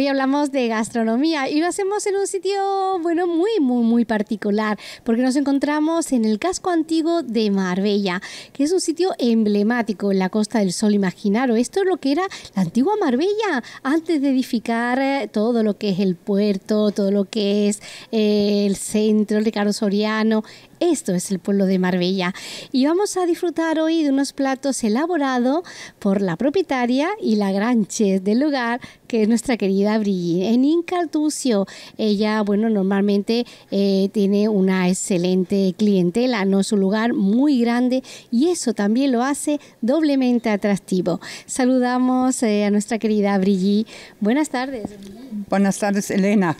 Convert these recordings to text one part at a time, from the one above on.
Hoy hablamos de gastronomía y lo hacemos en un sitio, bueno, muy, muy, muy particular, porque nos encontramos en el casco antiguo de Marbella, que es un sitio emblemático en la Costa del Sol. Imaginaros, esto es lo que era la antigua Marbella, antes de edificar eh, todo lo que es el puerto, todo lo que es eh, el centro, el Ricardo Soriano, esto es el pueblo de Marbella y vamos a disfrutar hoy de unos platos elaborados por la propietaria y la gran chef del lugar, que es nuestra querida Brigitte. En Incartucio, ella, bueno, normalmente eh, tiene una excelente clientela, ¿no? Su lugar muy grande y eso también lo hace doblemente atractivo. Saludamos eh, a nuestra querida brilli Buenas tardes. Buenas tardes, Elena.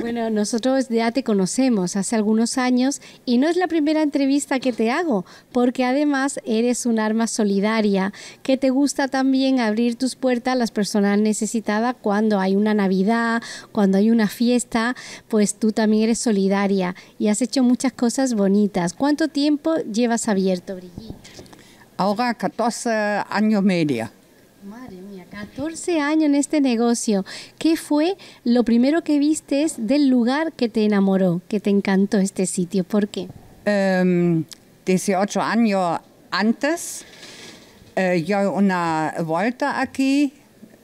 Bueno, nosotros ya te conocemos hace algunos años y no la primera entrevista que te hago, porque además eres un arma solidaria, que te gusta también abrir tus puertas a las personas necesitadas cuando hay una Navidad, cuando hay una fiesta, pues tú también eres solidaria y has hecho muchas cosas bonitas. ¿Cuánto tiempo llevas abierto, Brigitte? Ahora 14 años media. Madre mía, 14 años en este negocio. ¿Qué fue lo primero que viste del lugar que te enamoró, que te encantó este sitio? ¿Por qué? um, 18 años antes, eh, yo una vuelta aquí,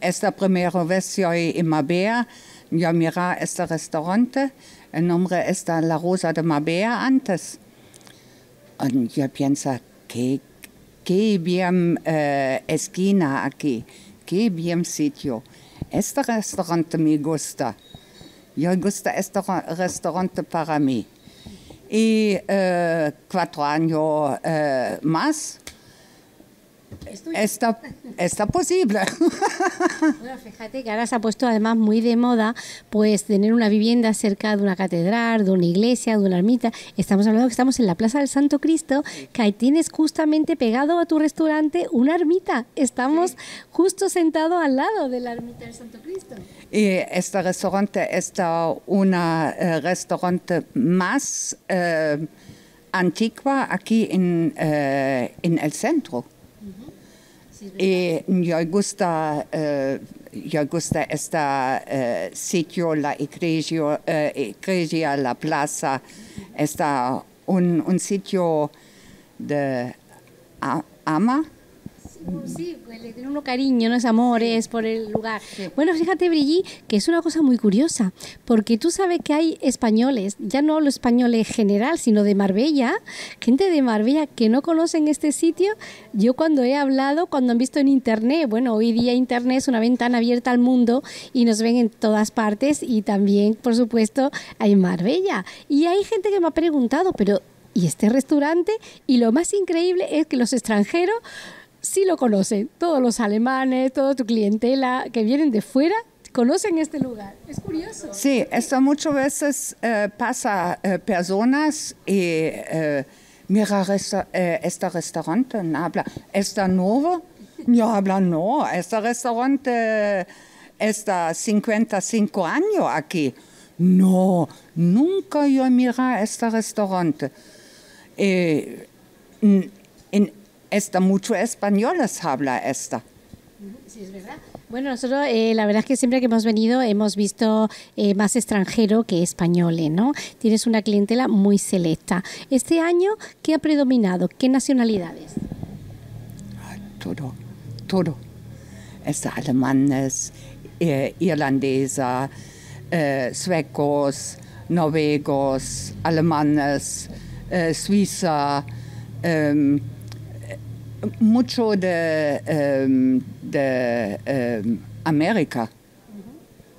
esta primera vez yo in Mabea, yo mira este restaurante, el nombre es La Rosa de Mabea antes. ich yo pienso, qué, qué bien eh, esquina aquí, qué bien sitio. Este restaurante me gusta. Yo gusta este restaurante para mí. y eh, cuatro años eh, más Está, está posible. Bueno, fíjate que ahora se ha puesto además muy de moda pues tener una vivienda cerca de una catedral, de una iglesia, de una ermita. Estamos hablando que estamos en la Plaza del Santo Cristo, que ahí tienes justamente pegado a tu restaurante una ermita. Estamos justo sentados al lado de la ermita del Santo Cristo. Y este restaurante es un eh, restaurante más eh, antigua aquí en, eh, en el centro. e io gusta eh, io gusta esta eh, sitio la igrejo eh, igrejia la plaza esta un un sitio de ama Sí, pues le tiene uno cariño, no es amor, es por el lugar. Bueno, fíjate, Brillí, que es una cosa muy curiosa, porque tú sabes que hay españoles, ya no los españoles en general, sino de Marbella, gente de Marbella que no conocen este sitio. Yo cuando he hablado, cuando han visto en internet, bueno, hoy día internet es una ventana abierta al mundo y nos ven en todas partes y también, por supuesto, hay Marbella. Y hay gente que me ha preguntado, pero y este restaurante. Y lo más increíble es que los extranjeros sí lo conocen. Todos los alemanes, toda tu clientela que vienen de fuera conocen este lugar. Es curioso. Sí, esto muchas veces eh, pasa eh, personas y eh, mira eh, este restaurante habla, está nuevo, no habla no, este restaurante está 55 años aquí. No, nunca yo mira este restaurante esta, muchos españoles habla esta. Sí, es Bueno, nosotros eh, la verdad es que siempre que hemos venido hemos visto eh, más extranjero que españoles, ¿no? Tienes una clientela muy selecta. Este año, ¿qué ha predominado? ¿Qué nacionalidades? todo, todo. Es alemanes, eh, irlandesa, suecos, noruegos, alemanes, suiza. Em, mucho de, ähm, de ähm, Amerika.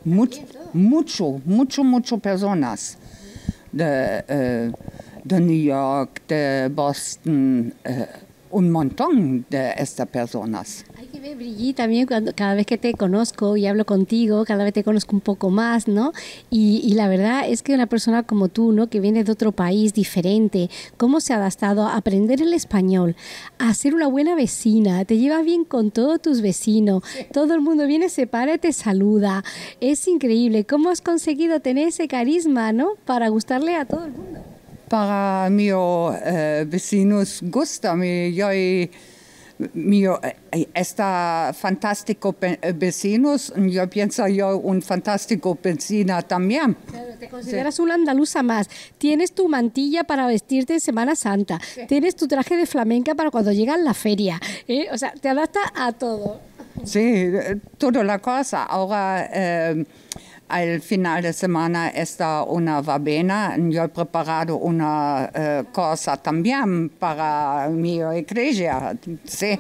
Much, mucho, mucho, mucho personas. De, äh, de New York, de Boston äh, eh, und Monton de estas personas. ve, también cada vez que te conozco y hablo contigo, cada vez te conozco un poco más, ¿no? Y, la verdad es que una persona como tú, ¿no? Que viene de otro país diferente, ¿cómo se ha adaptado a aprender el español, a ser una buena vecina? Te llevas bien con todos tus vecinos, todo el mundo viene, se para y te saluda. Es increíble. ¿Cómo has conseguido tener ese carisma, ¿no? Para gustarle a todo el mundo. Para mis eh, vecinos gusta, yo mío, eh, eh, esta fantástico eh, vecinos, yo pienso yo un fantástico vecina también. te consideras una andaluza más. Tienes tu mantilla para vestirte en Semana Santa, tienes tu traje de flamenca para cuando llega la feria, o sea, te adapta a todo. Sí, toda la cosa. Ahora al final de semana está una verbena. Yo he preparado una eh, cosa también para mi iglesia. Sí.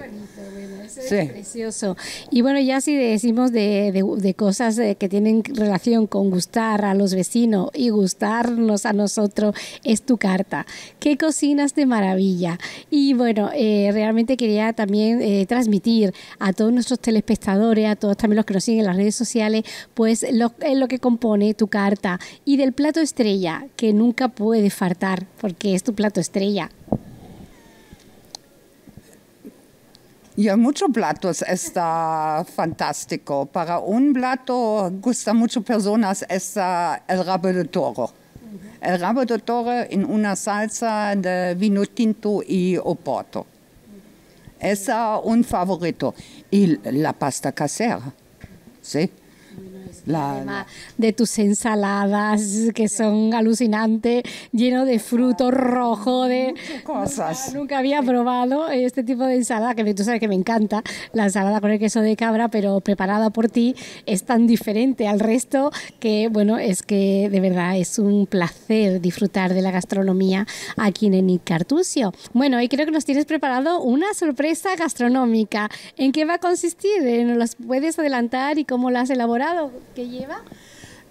Es precioso. Y bueno, ya si decimos de, cosas eh, que tienen relación con gustar a los vecinos y gustarnos a nosotros, es tu carta. ¿Qué cocinas de maravilla? Y bueno, eh, realmente quería también transmitir a todos nuestros telespectadores, a todos también los que nos siguen en las redes sociales, pues el lo que compone tu carta y del plato estrella, que nunca puede faltar, porque es tu plato estrella. y en muchos platos está fantástico. Para un plato gusta mucho personas es el rabo de toro. El rabo de toro en una salsa de vino tinto y oporto. Es ah, un favorito. Y la pasta casera, sí. La, de tus ensaladas que son alucinantes, lleno de fruto rojo, de cosas. Nunca, había probado este tipo de ensalada, que tú sabes que me encanta, la ensalada con el queso de cabra, pero preparada por ti es tan diferente al resto que, bueno, es que de verdad es un placer disfrutar de la gastronomía aquí en Enid Cartusio. Bueno, y creo que nos tienes preparado una sorpresa gastronómica. ¿En qué va a consistir? Eh, ¿Nos las puedes adelantar y cómo la has elaborado? gegeven?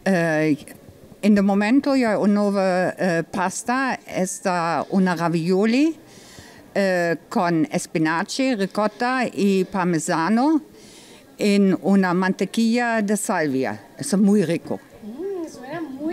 Uh, äh, in de momento ja neue uh, äh, pasta ist eine ravioli mit äh, con spinaci, ricotta und e parmesano in einer mantequilla de salvia. Es ist sehr rico.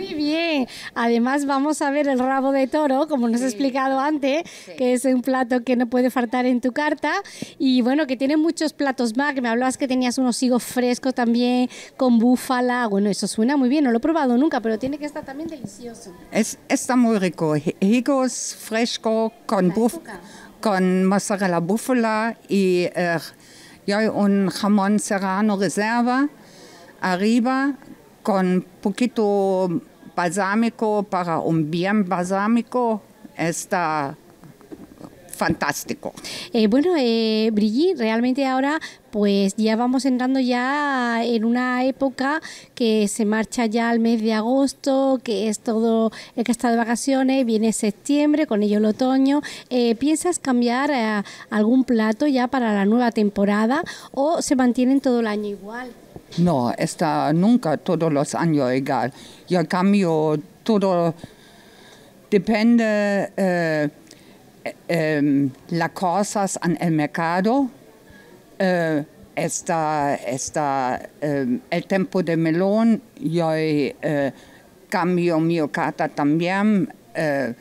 Muy bien. Además vamos a ver el rabo de toro, como nos explicado antes, que es un plato que no puede faltar en tu carta. Y bueno, que tiene muchos platos más, que me hablabas que tenías unos higos frescos también, con búfala. Bueno, eso suena muy bien, no lo he probado nunca, pero tiene que estar también delicioso. Es, está muy rico. Higos frescos con búfala con mozzarella búfala eh, y hay un jamón serrano reserva arriba con poquito balsámico para un bien balsámico está fantástico. Eh, bueno, eh, Brigitte, realmente ahora pues ya vamos entrando ya en una época que se marcha ya al mes de agosto, que es todo el que está de vacaciones, viene septiembre, con ello el otoño. Eh, ¿Piensas cambiar eh, algún plato ya para la nueva temporada o se mantienen todo el año igual? No, está nunca todos los años igual. Yo cambio todo depende eh ehm la cosas en el mercado eh está está el tiempo de melón yo eh cambio mi carta también eh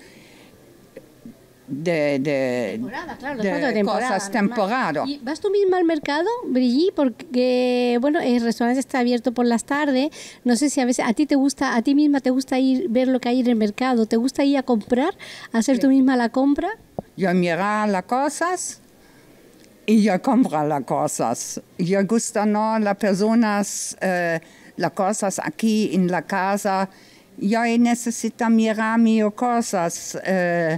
de, de, claro, de, de cosas temporadas. ¿Vas tú misma al mercado, Brigitte? Porque, bueno, el restaurante está abierto por las tardes. No sé si a veces a ti te gusta, a ti misma te gusta ir ver lo que hay en el mercado. ¿Te gusta ir a comprar, hacer tú misma la compra? Yo mira las cosas y yo compro las cosas. Yo gusta, ¿no? Las personas, eh, las cosas aquí en la casa. Yo necesito mirar mis cosas. Eh,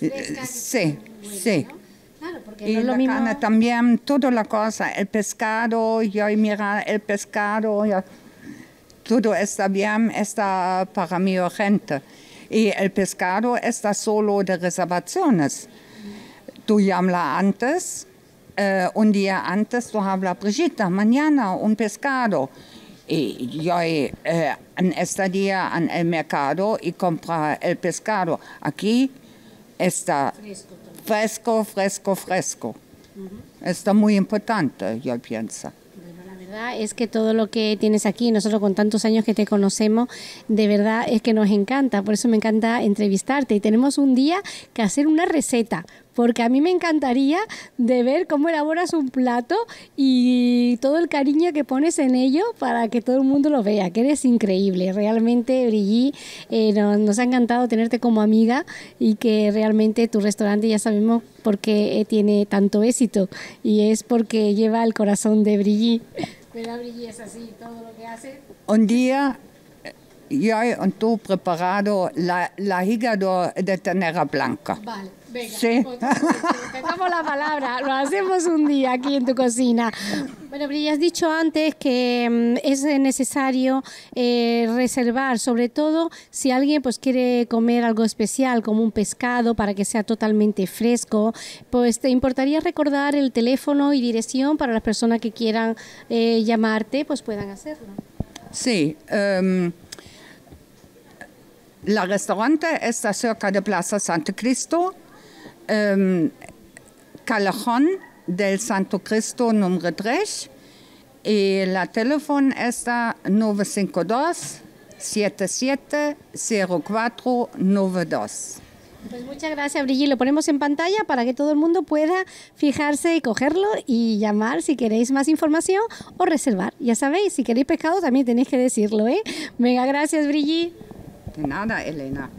eh, sí, sí. y lo mismo. también, toda la cosa, el pescado, yo mira el pescado, todo está bien, está para mi gente. Y el pescado está solo de reservaciones. Tú llamas antes, eh, un día antes, tú hablas, Brigitte, mañana un pescado. Y yo eh, en este día en el mercado y compra el pescado. Aquí está fresco, fresco, fresco. Está muy importante, yo pienso la verdad es que todo lo que tienes aquí, nosotros con tantos años que te conocemos, de verdad es que nos encanta, por eso me encanta entrevistarte y tenemos un día que hacer una receta, porque a mí me encantaría de ver cómo elaboras un plato y todo el cariño que pones en ello para que todo el mundo lo vea, que eres increíble. Realmente, Brigitte, eh, nos, ha encantado tenerte como amiga y que realmente tu restaurante ya sabemos por qué eh, tiene tanto éxito y es porque lleva el corazón de Brigitte. ¿Verdad, Brigitte? Es así, todo lo que hace. Un día eh, yo he preparado la, la hígado de ternera blanca. Vale sí. Pues, la palabra, lo hacemos un día aquí en tu cocina. Bueno, pero has dicho antes que mm, es necesario eh, reservar, sobre todo si alguien pues quiere comer algo especial, como un pescado, para que sea totalmente fresco, pues te importaría recordar el teléfono y dirección para las personas que quieran eh, llamarte, pues puedan hacerlo. Sí. Em, la restaurante está cerca de Plaza Santo Cristo um, em, Callejón del Santo Cristo número 3 y la teléfono es 952 770492. Pues muchas gracias, Brigitte. Lo ponemos en pantalla para que todo el mundo pueda fijarse y cogerlo y llamar si queréis más información o reservar. Ya sabéis, si queréis pescado también tenéis que decirlo, ¿eh? Venga, gracias, Brigitte. De nada, Elena.